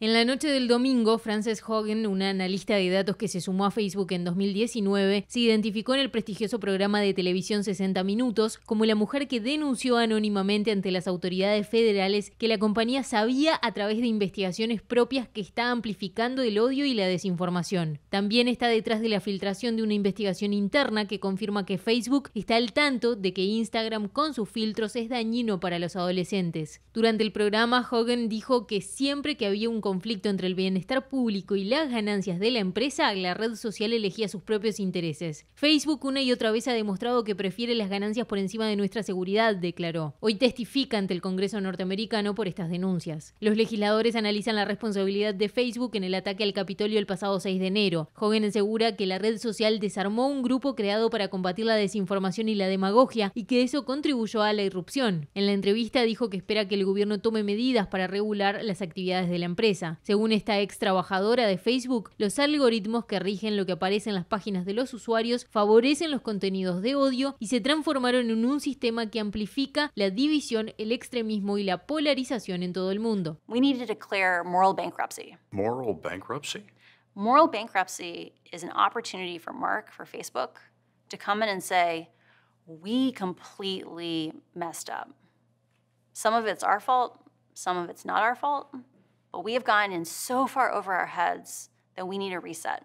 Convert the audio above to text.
En la noche del domingo, Frances Hogan, una analista de datos que se sumó a Facebook en 2019, se identificó en el prestigioso programa de televisión 60 Minutos como la mujer que denunció anónimamente ante las autoridades federales que la compañía sabía a través de investigaciones propias que está amplificando el odio y la desinformación. También está detrás de la filtración de una investigación interna que confirma que Facebook está al tanto de que Instagram con sus filtros es dañino para los adolescentes. Durante el programa, Hogan dijo que siempre que había un conflicto entre el bienestar público y las ganancias de la empresa, la red social elegía sus propios intereses. Facebook una y otra vez ha demostrado que prefiere las ganancias por encima de nuestra seguridad, declaró. Hoy testifica ante el Congreso norteamericano por estas denuncias. Los legisladores analizan la responsabilidad de Facebook en el ataque al Capitolio el pasado 6 de enero. Hogan asegura que la red social desarmó un grupo creado para combatir la desinformación y la demagogia y que eso contribuyó a la irrupción. En la entrevista dijo que espera que el gobierno tome medidas para regular las actividades de la empresa. Según esta ex trabajadora de Facebook, los algoritmos que rigen lo que aparece en las páginas de los usuarios favorecen los contenidos de odio y se transformaron en un sistema que amplifica la división, el extremismo y la polarización en todo el mundo. We need to declare moral bankruptcy. Moral bankruptcy? Moral bankruptcy is an opportunity for Mark, for Facebook, to come in and say, we completely messed up. Some of it's our fault, some of it's not our fault. But we have gotten in so far over our heads that we need a reset.